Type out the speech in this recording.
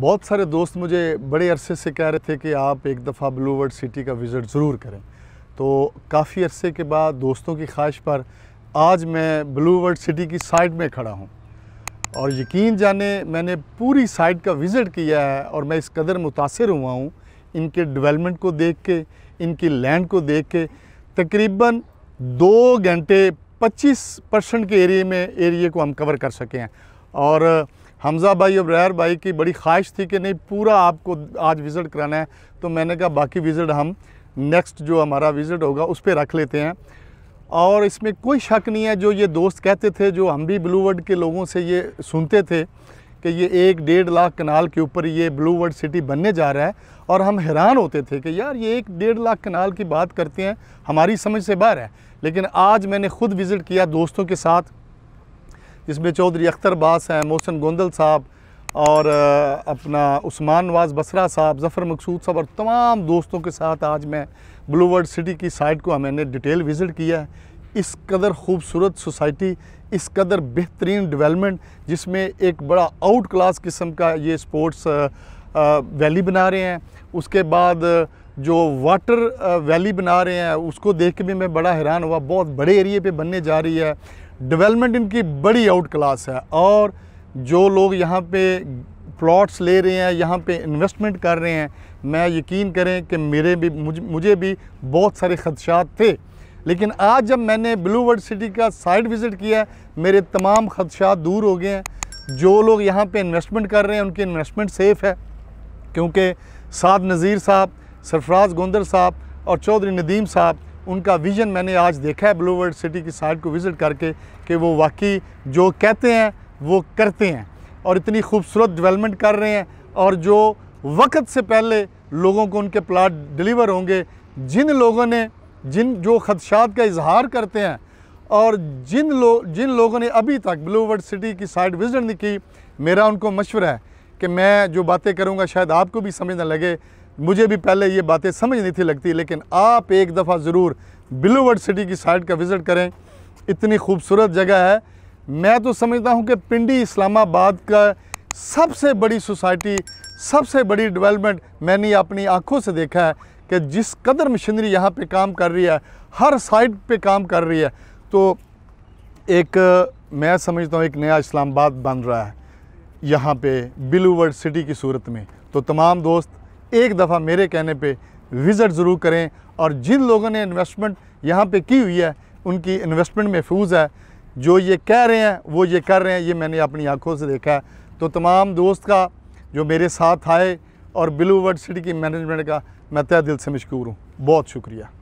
बहुत सारे दोस्त मुझे बड़े अरसे से कह रहे थे कि आप एक दफ़ा ब्लू वर्ड सिटी का विज़िट ज़रूर करें तो काफ़ी अरसे के बाद दोस्तों की ख्वाहिश पर आज मैं ब्लू वर्ड सिटी की साइड में खड़ा हूँ और यकीन जाने मैंने पूरी साइड का विज़िट किया है और मैं इस कदर मुतासर हुआ हूँ इनके डेवलपमेंट को देख के इनकी लैंड को देख के तकरीबन दो घंटे 25 परसेंट के एरिए में एरिए को हम कवर कर सके हैं और हमज़ा भाई और ब्रहर भाई की बड़ी ख्वाहिश थी कि नहीं पूरा आपको आज विज़िट कराना है तो मैंने कहा बाकी विज़िट हम नेक्स्ट जो हमारा विज़िट होगा उस पर रख लेते हैं और इसमें कोई शक नहीं है जो ये दोस्त कहते थे जो हम भी ब्लू वर्ड के लोगों से ये सुनते थे कि ये एक डेढ़ लाख कनाल के ऊपर ये ब्लू वर्ड सिटी बनने जा रहा है और हम हैरान होते थे कि यार ये एक डेढ़ लाख कनाल की बात करते हैं हमारी समझ से बाहर है लेकिन आज मैंने ख़ुद विज़िट किया दोस्तों के साथ जिसमें चौधरी अख्तर बास हैं मोहसन गोंदल साहब और अपना उस्मान नवाज बसरा साहब जफ़र मकसूद साहब और तमाम दोस्तों के साथ आज मैं ब्लूवर्ड सिटी की साइट को हमने डिटेल विज़िट किया है इस कदर खूबसूरत सोसाइटी इस कदर बेहतरीन डेवलपमेंट जिसमें एक बड़ा आउट क्लास किस्म का ये स्पोर्ट्स वैली बना रहे हैं उसके बाद जो वाटर वैली बना रहे हैं उसको देख के भी मैं बड़ा हैरान हुआ बहुत बड़े एरिए पे बनने जा रही है डेवलपमेंट इनकी बड़ी आउट क्लास है और जो लोग यहाँ पे प्लॉट्स ले रहे हैं यहाँ पे इन्वेस्टमेंट कर रहे हैं मैं यकीन करें कि मेरे भी मुझ, मुझे भी बहुत सारे खदशात थे लेकिन आज जब मैंने ब्लू वर्ल्ड सिटी का साइड विज़िट किया मेरे तमाम खदशात दूर हो गए हैं जो लोग यहाँ पे इन्वेस्टमेंट कर रहे हैं उनकी इन्वेस्टमेंट सेफ़ है क्योंकि साद नज़ीर साहब सरफराज गोंदर साहब और चौधरी नदीम साहब उनका विज़न मैंने आज देखा है ब्लू वर्ल्ड सिटी की साइट को विज़िट करके कि वो वाकई जो कहते हैं वो करते हैं और इतनी खूबसूरत डेवलपमेंट कर रहे हैं और जो वक्त से पहले लोगों को उनके प्लाट डिलीवर होंगे जिन लोगों ने जिन जो खदशात का इजहार करते हैं और जिन लोग जिन लोगों ने अभी तक ब्लू वर्ल्ड सिटी की साइड विजिट नहीं की मेरा उनको मशवरा है कि मैं जो बातें करूँगा शायद आपको भी समझ ना लगे मुझे भी पहले ये बातें समझ नहीं थी लगती लेकिन आप एक दफ़ा ज़रूर बिलूवर्ड सिटी की साइड का विज़िट करें इतनी खूबसूरत जगह है मैं तो समझता हूँ कि पिंडी इस्लामाबाद का सबसे बड़ी सोसाइटी सबसे बड़ी डेवलपमेंट मैंने अपनी आंखों से देखा है कि जिस कदर मशीनरी यहाँ पे काम कर रही है हर साइड पे काम कर रही है तो एक मैं समझता हूँ एक नया इस्लामाबाद बन रहा है यहाँ पे बिलूवर्ड सिटी की सूरत में तो तमाम दोस्त एक दफ़ा मेरे कहने पे विज़िट ज़रूर करें और जिन लोगों ने इन्वेस्टमेंट यहाँ पे की हुई है उनकी इन्वेस्टमेंट महफूज है जो ये कह रहे हैं वो ये कर रहे हैं ये मैंने अपनी आँखों से देखा है तो तमाम दोस्त का जो मेरे साथ आए और ब्लू वर्ड सिटी की मैनेजमेंट का मैं तय दिल से मशहूर हूँ बहुत शुक्रिया